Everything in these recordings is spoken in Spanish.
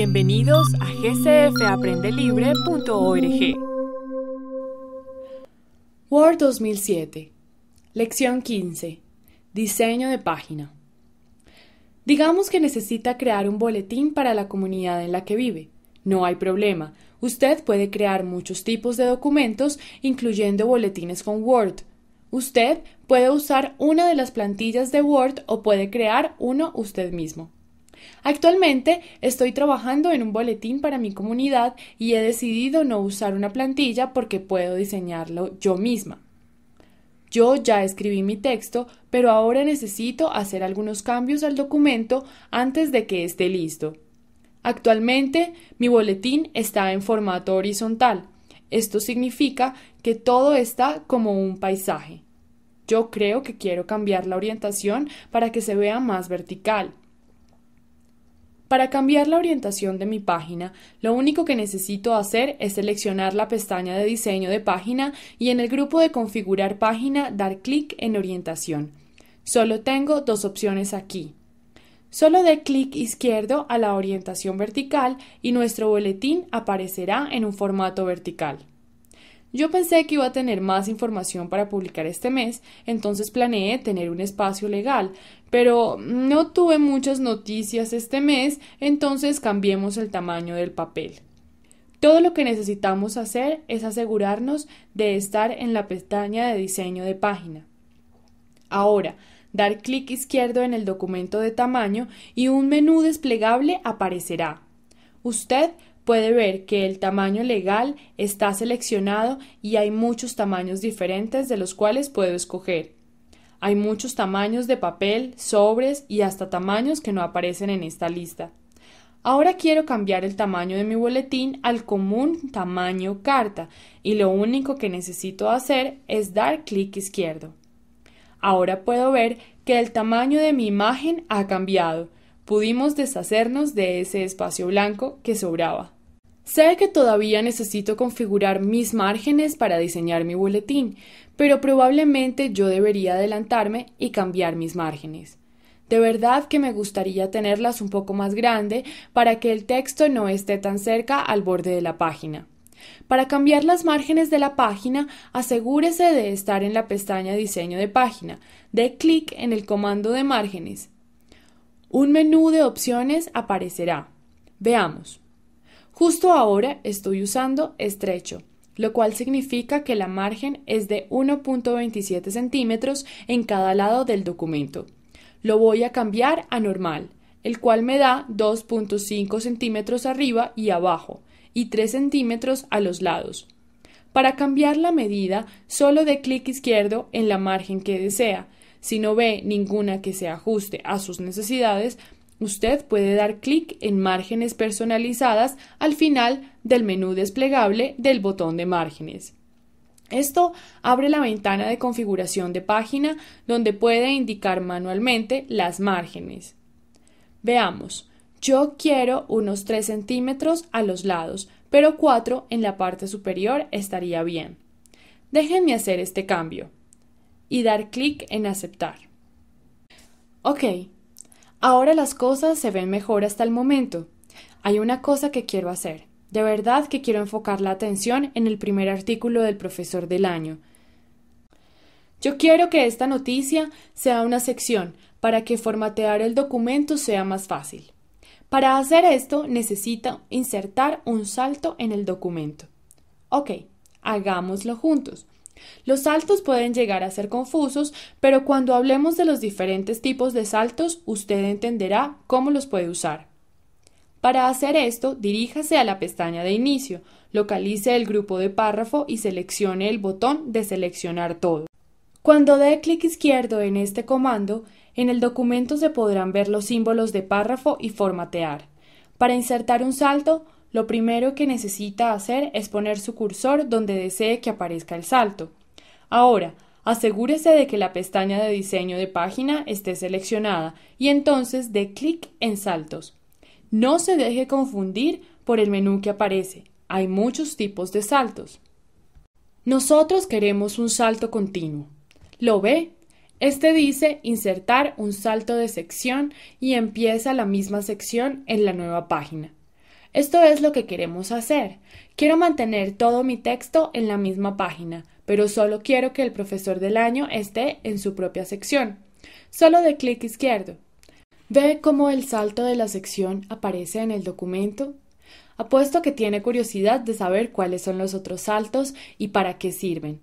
Bienvenidos a gcfaprendelibre.org. Word 2007. Lección 15. Diseño de página. Digamos que necesita crear un boletín para la comunidad en la que vive. No hay problema. Usted puede crear muchos tipos de documentos, incluyendo boletines con Word. Usted puede usar una de las plantillas de Word o puede crear uno usted mismo. Actualmente estoy trabajando en un boletín para mi comunidad y he decidido no usar una plantilla porque puedo diseñarlo yo misma. Yo ya escribí mi texto, pero ahora necesito hacer algunos cambios al documento antes de que esté listo. Actualmente mi boletín está en formato horizontal. Esto significa que todo está como un paisaje. Yo creo que quiero cambiar la orientación para que se vea más vertical. Para cambiar la orientación de mi página, lo único que necesito hacer es seleccionar la pestaña de diseño de página y en el grupo de configurar página dar clic en orientación. Solo tengo dos opciones aquí. Solo dé clic izquierdo a la orientación vertical y nuestro boletín aparecerá en un formato vertical. Yo pensé que iba a tener más información para publicar este mes, entonces planeé tener un espacio legal, pero no tuve muchas noticias este mes, entonces cambiemos el tamaño del papel. Todo lo que necesitamos hacer es asegurarnos de estar en la pestaña de diseño de página. Ahora, dar clic izquierdo en el documento de tamaño y un menú desplegable aparecerá. Usted puede ver que el tamaño legal está seleccionado y hay muchos tamaños diferentes de los cuales puedo escoger. Hay muchos tamaños de papel, sobres y hasta tamaños que no aparecen en esta lista. Ahora quiero cambiar el tamaño de mi boletín al común tamaño carta y lo único que necesito hacer es dar clic izquierdo. Ahora puedo ver que el tamaño de mi imagen ha cambiado. Pudimos deshacernos de ese espacio blanco que sobraba. Sé que todavía necesito configurar mis márgenes para diseñar mi boletín, pero probablemente yo debería adelantarme y cambiar mis márgenes. De verdad que me gustaría tenerlas un poco más grande para que el texto no esté tan cerca al borde de la página. Para cambiar las márgenes de la página, asegúrese de estar en la pestaña Diseño de página. De clic en el comando de márgenes. Un menú de opciones aparecerá. Veamos. Justo ahora estoy usando estrecho, lo cual significa que la margen es de 1.27 centímetros en cada lado del documento. Lo voy a cambiar a normal, el cual me da 2.5 centímetros arriba y abajo y 3 centímetros a los lados. Para cambiar la medida, solo de clic izquierdo en la margen que desea. Si no ve ninguna que se ajuste a sus necesidades, Usted puede dar clic en Márgenes personalizadas al final del menú desplegable del botón de márgenes. Esto abre la ventana de configuración de página donde puede indicar manualmente las márgenes. Veamos, yo quiero unos 3 centímetros a los lados, pero 4 en la parte superior estaría bien. Déjenme hacer este cambio y dar clic en aceptar. Ok, Ahora las cosas se ven mejor hasta el momento. Hay una cosa que quiero hacer. De verdad que quiero enfocar la atención en el primer artículo del profesor del año. Yo quiero que esta noticia sea una sección para que formatear el documento sea más fácil. Para hacer esto necesito insertar un salto en el documento. Ok, hagámoslo juntos. Los saltos pueden llegar a ser confusos, pero cuando hablemos de los diferentes tipos de saltos, usted entenderá cómo los puede usar. Para hacer esto, diríjase a la pestaña de inicio, localice el grupo de párrafo y seleccione el botón de seleccionar todo. Cuando dé clic izquierdo en este comando, en el documento se podrán ver los símbolos de párrafo y formatear. Para insertar un salto, lo primero que necesita hacer es poner su cursor donde desee que aparezca el salto. Ahora, asegúrese de que la pestaña de diseño de página esté seleccionada y entonces dé clic en saltos. No se deje confundir por el menú que aparece. Hay muchos tipos de saltos. Nosotros queremos un salto continuo. ¿Lo ve? Este dice insertar un salto de sección y empieza la misma sección en la nueva página. Esto es lo que queremos hacer. Quiero mantener todo mi texto en la misma página, pero solo quiero que el profesor del año esté en su propia sección. Solo de clic izquierdo. Ve cómo el salto de la sección aparece en el documento. Apuesto que tiene curiosidad de saber cuáles son los otros saltos y para qué sirven.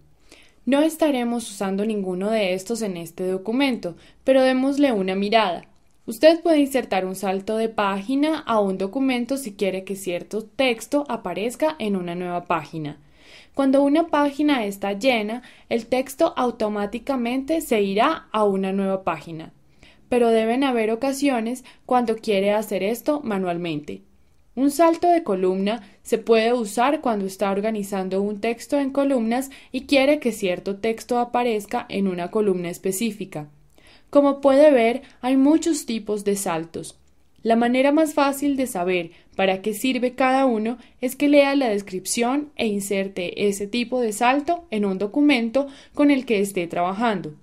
No estaremos usando ninguno de estos en este documento, pero démosle una mirada. Usted puede insertar un salto de página a un documento si quiere que cierto texto aparezca en una nueva página. Cuando una página está llena, el texto automáticamente se irá a una nueva página. Pero deben haber ocasiones cuando quiere hacer esto manualmente. Un salto de columna se puede usar cuando está organizando un texto en columnas y quiere que cierto texto aparezca en una columna específica. Como puede ver, hay muchos tipos de saltos. La manera más fácil de saber para qué sirve cada uno es que lea la descripción e inserte ese tipo de salto en un documento con el que esté trabajando.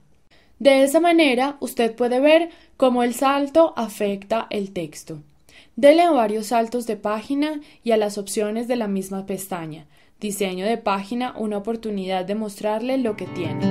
De esa manera, usted puede ver cómo el salto afecta el texto. Dele a varios saltos de página y a las opciones de la misma pestaña. Diseño de página una oportunidad de mostrarle lo que tiene.